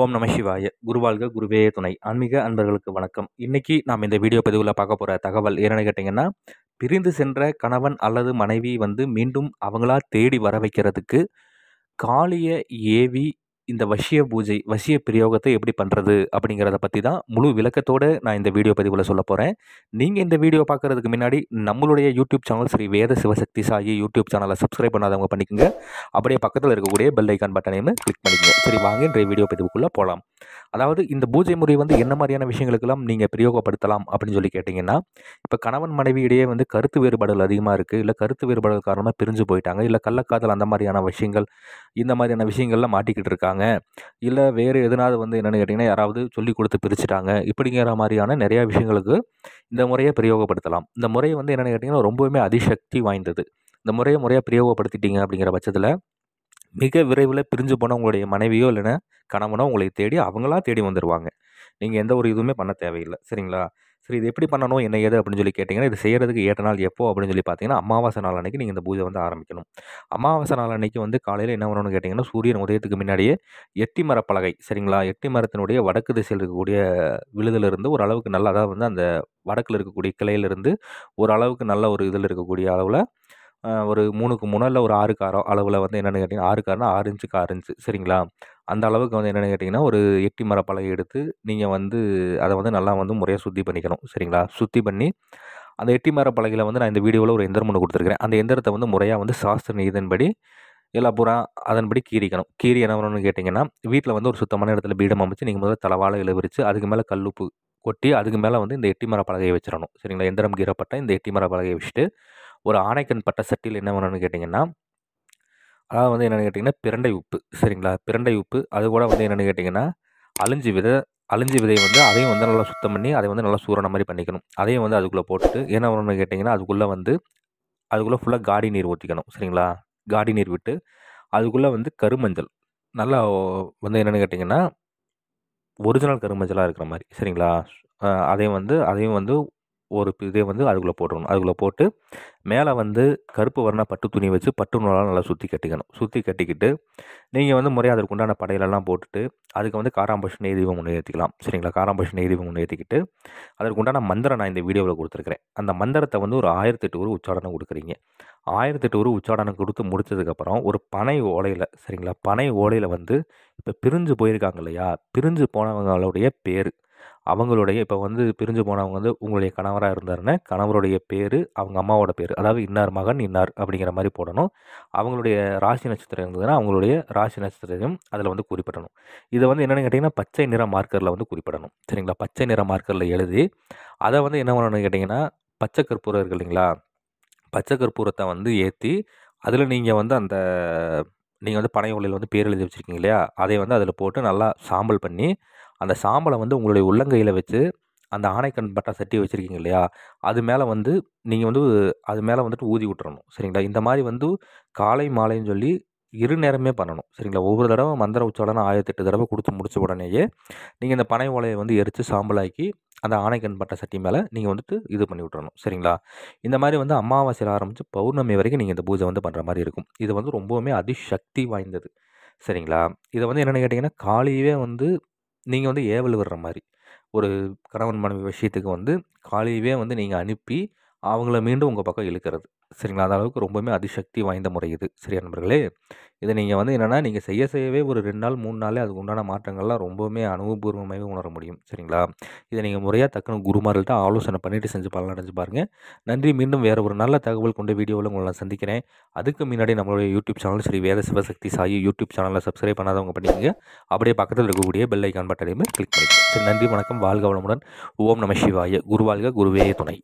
ஓம் நம சிவாய குருவாழ்க குருவே துணை ஆன்மீக அன்பர்களுக்கு வணக்கம் இன்னைக்கு நாம் இந்த வீடியோ பதிவில் பார்க்க போகிற தகவல் என்னென்னு கேட்டிங்கன்னா பிரிந்து சென்ற கணவன் அல்லது மனைவி வந்து மீண்டும் அவங்களா தேடி வர வைக்கிறதுக்கு காளிய ஏவி இந்த வசிய பூஜை வசிய பிரயோகத்தை எப்படி பண்ணுறது அப்படிங்கிறத பற்றி தான் முழு விளக்கத்தோடு நான் இந்த வீடியோ பதிவில் சொல்ல போகிறேன் நீங்கள் இந்த வீடியோ பார்க்குறதுக்கு முன்னாடி நம்மளுடைய YouTube channel Shri Veda Sivasakthi Sai YouTube சேனலை சப்ஸ்கிரைப் பண்ணாதவங்க பண்ணிக்கோங்க அப்படியே பக்கத்தில் இருக்கக்கூடிய பெல் ஐக்கான் பட்டனையும் கிளிக் பண்ணிக்கோங்க சரி வாங்க இன்றைய வீடியோ பதிவுக்குள்ளே போகலாம் அதாவது இந்த பூஜை முறை வந்து என்ன மாதிரியான விஷயங்களுக்கெல்லாம் நீங்கள் பிரயோகப்படுத்தலாம் அப்படின்னு சொல்லி கேட்டிங்கன்னா இப்போ கணவன் மனைவி இடையே வந்து கருத்து வேறுபாடுகள் அதிகமாக இருக்குது இல்லை கருத்து வேறுபாடுகள் காரணமாக பிரிஞ்சு போயிட்டாங்க இல்லை கள்ளக்காதல் அந்த மாதிரியான விஷயங்கள் இந்த மாதிரியான விஷயங்கள்லாம் மாட்டிக்கிட்டு இருக்காங்க பிரிச்சுட்டாங்க இல்லை வேறு எதனாவது வந்து என்னென்னு கேட்டிங்கன்னா யாராவது சொல்லி கொடுத்து பிரிச்சுட்டாங்க இப்படிங்கிற மாதிரியான நிறையா விஷயங்களுக்கு இந்த முறையை பிரயோகப்படுத்தலாம் இந்த முறை வந்து என்னென்னு கேட்டிங்கன்னா ரொம்பவுமே அதிசக்தி வாய்ந்தது இந்த முறையை முறையாக பிரயோகப்படுத்திட்டீங்க அப்படிங்கிற பட்சத்தில் மிக விரைவில் பிரிஞ்சு போன உங்களுடைய மனைவியோ இல்லைன்னா கணவனோ உங்களை தேடி அவங்களா தேடி வந்துடுவாங்க நீங்கள் எந்த ஒரு இதுவுமே பண்ண தேவையில்லை சரிங்களா சரி இது எப்படி பண்ணணும் என்ன ஏது அப்படின்னு சொல்லி கேட்டிங்கன்னா இது செய்கிறதுக்கு ஏற்ற நாள் எப்போ அப்படின்னு சொல்லி பார்த்தீங்கன்னா அமாவாசை நாள் அன்றைக்கி நீங்கள் இந்த பூஜை வந்து ஆரம்பிக்கணும் அமாவாசை நாள் அன்றைக்கி வந்து காலையில் என்ன பண்ணணும்னு கேட்டிங்கன்னா சூரியன் உதயத்துக்கு முன்னாடியே எட்டி மரப்பலகை சரிங்களா எட்டி மரத்தினுடைய வடக்கு திசையில் இருக்கக்கூடிய விழுதிலிருந்து ஓரளவுக்கு நல்லா அதாவது வந்து அந்த வடக்கில் இருக்கக்கூடிய கிளையிலிருந்து ஓரளவுக்கு நல்ல ஒரு இதில் இருக்கக்கூடிய அளவில் ஒரு மூணுக்கு மூணு இல்லை ஒரு ஆறு காரம் அளவில் வந்து என்னென்னு கேட்டிங்கன்னா ஆறு ஆறுனா ஆறு இன்ச்சுக்கு ஆறு இன்ச்சு சரிங்களா அந்த அளவுக்கு வந்து என்னென்னு கேட்டிங்கன்னா ஒரு எட்டி மரப்பலகை எடுத்து நீங்கள் வந்து அதை வந்து நல்லா வந்து முறையாக சுத்தி பண்ணிக்கணும் சரிங்களா சுத்தி பண்ணி அந்த எட்டி மரப்பலகையில் வந்து நான் இந்த வீடியோவில் ஒரு எந்திரம் ஒன்று கொடுத்துருக்கிறேன் அந்த எந்திரத்தை வந்து முறையாக வந்து சாஸ்திர நீதன்படி எல்லா புறா அதன்படி கீரிக்கணும் கீரி என்ன வரணும்னு கேட்டிங்கன்னா வீட்டில் வந்து ஒரு சுத்தமான இடத்துல பீடம் அமைச்சு நீங்கள் முதல்ல தலவாழை இழுவிரிச்சு அதுக்கு மேலே கல்லுப்பு கொட்டி அதுக்கு மேலே வந்து இந்த எட்டி மர பலகையை வச்சிடணும் சரிங்களா எந்திரம் கீரப்பட்ட இந்த எட்டி மர பலகையை வச்சுட்டு ஒரு ஆணைக்கண் பட்ட சட்டியில் என்ன பண்ணணும்னு கேட்டிங்கன்னா அதாவது வந்து என்னென்னு கேட்டிங்கன்னா பிரண்டை உப்பு சரிங்களா பிரண்டை உப்பு அது கூட வந்து என்னென்னு கேட்டிங்கன்னா அழிஞ்சு விதை அழிஞ்சு விதையை வந்து அதையும் வந்து நல்லா சுத்தம் பண்ணி அதை வந்து நல்லா சூறான மாதிரி பண்ணிக்கணும் அதையும் வந்து அதுக்குள்ளே போட்டுட்டு என்ன பண்ணணும்னு கேட்டிங்கன்னா அதுக்குள்ளே வந்து அதுக்குள்ளே ஃபுல்லாக காடி நீர் ஊற்றிக்கணும் சரிங்களா காடி நீர் விட்டு அதுக்குள்ளே வந்து கருமஞ்சள் நல்லா வந்து என்னென்னு கேட்டிங்கன்னா ஒரிஜினல் கருமஞ்சளாக இருக்கிற மாதிரி சரிங்களா அதையும் வந்து அதையும் வந்து ஒரு இதே வந்து அதுக்குள்ளே போட்டுடணும் அதுக்குள்ளே போட்டு மேலே வந்து கருப்பு வர்ண பட்டு துணி வச்சு பட்டு நூலால் நல்லா சுற்றி கட்டிக்கணும் சுற்றி கட்டிக்கிட்டு நீங்கள் வந்து முறையாக அதற்கு உண்டான படையிலெல்லாம் போட்டுட்டு அதுக்கு வந்து காராம்பஷன் எதிர்வம் ஒன்று ஏற்றிக்கலாம் சரிங்களா காராம்பஷன் எதிர்வம் ஒன்று ஏற்றிக்கிட்டு அதற்கு உண்டான மந்திரம் நான் இந்த வீடியோவில் கொடுத்துருக்குறேன் அந்த மந்திரத்தை வந்து ஒரு ஆயிரத்தெட்டு ஒரு உச்சாடனம் கொடுக்குறீங்க ஆயிரத்தெட்டு ஒரு உச்சாடனம் கொடுத்து முடித்ததுக்கப்புறம் ஒரு பனை ஓலையில் சரிங்களா பனை ஓலையில் வந்து இப்போ பிரிஞ்சு போயிருக்காங்க இல்லையா பிரிஞ்சு போனவங்களுடைய பேர் அவங்களுடைய இப்போ வந்து பிரிஞ்சு போனவங்க வந்து உங்களுடைய கணவராக இருந்தாருன்னு கணவருடைய பேர் அவங்க அம்மாவோட பேர் அதாவது இன்னார் மகன் இன்னார் அப்படிங்கிற மாதிரி போடணும் அவங்களுடைய ராசி நட்சத்திரம் இருந்ததுன்னா அவங்களுடைய ராசி நட்சத்திரத்தையும் அதில் வந்து குறிப்பிடணும் இதை வந்து என்னென்னு கேட்டிங்கன்னா பச்சை நிற மார்க்கரில் வந்து குறிப்பிடணும் சரிங்களா பச்சை நிற மார்க்கரில் எழுதி அதை வந்து என்ன பண்ணணும்னு கேட்டிங்கன்னா பச்சை கற்பூரம் இருக்கு இல்லைங்களா பச்சை கற்பூரத்தை வந்து ஏற்றி அதில் நீங்கள் வந்து அந்த நீங்கள் வந்து பனை உலையில் வந்து பேர் எழுதி வச்சுருக்கீங்க இல்லையா அதை வந்து அதில் போட்டு நல்லா சாம்பல் பண்ணி அந்த சாம்பலை வந்து உங்களுடைய உள்ளங்கையில் வச்சு அந்த ஆணைக்கண் பட்டா சட்டி வச்சுருக்கீங்க இல்லையா அது மேலே வந்து நீங்கள் வந்து அது மேலே வந்துட்டு ஊதி விட்டுறணும் சரிங்களா இந்த மாதிரி வந்து காலை மாலைன்னு சொல்லி இரு நேரமே பண்ணணும் சரிங்களா ஒவ்வொரு தடவை மந்திர உச்சாரணை ஆயிரத்தெட்டு தடவை கொடுத்து முடிச்ச உடனேயே நீங்கள் இந்த பனை ஓலையை வந்து எரித்து சாம்பலாக்கி அந்த ஆணைக்கண் பட்ட சட்டி மேலே நீங்கள் வந்துட்டு இது பண்ணி விட்றணும் சரிங்களா இந்த மாதிரி வந்து அமாவாசையில் ஆரம்பித்து பௌர்ணமி வரைக்கும் நீங்கள் இந்த பூஜை வந்து பண்ணுற மாதிரி இருக்கும் இது வந்து ரொம்பவுமே அதிசக்தி வாய்ந்தது சரிங்களா இதை வந்து என்னென்னு கேட்டிங்கன்னா காலையே வந்து நீங்கள் வந்து ஏவல் விடுற மாதிரி ஒரு கணவன் மனைவி விஷயத்துக்கு வந்து காலையவே வந்து நீங்கள் அனுப்பி அவங்கள மீண்டும் உங்கள் பக்கம் இழுக்கிறது சரிங்களா அந்த அளவுக்கு ரொம்பவுமே அதிசக்தி வாய்ந்த முறை இது சரியா நண்பர்களே இதை நீங்கள் வந்து என்னென்னா நீங்கள் செய்ய செய்யவே ஒரு ரெண்டு நாள் மூணு நாளே அதுக்கு உண்டான மாற்றங்கள்லாம் ரொம்பவுமே அனுபவபூர்வமாகவே உணர முடியும் சரிங்களா இதை நீங்கள் முறையாக தக்குன்னு குருமார்கள்ட்ட ஆலோசனை பண்ணிவிட்டு செஞ்சு பலன் அடைஞ்சு பாருங்கள் நன்றி மீண்டும் வேறு ஒரு நல்ல தகவல் கொண்டு வீடியோவில் உங்களை நான் சந்திக்கிறேன் அதுக்கு முன்னாடி நம்மளுடைய யூடியூப் சேனல் சரி வேத சிவசக்தி சாயி யூடியூப் சேனலில் சப்ஸ்கிரைப் பண்ணாதவங்க பண்ணிக்கோங்க அப்படியே பக்கத்தில் இருக்கக்கூடிய பெல் ஐக்கான் பட்டனையுமே கிளிக் பண்ணிக்கோங்க சரி நன்றி வணக்கம் வாழ்க வளமுடன் ஓம் நம சிவாய குருவாழ்க குருவே துணை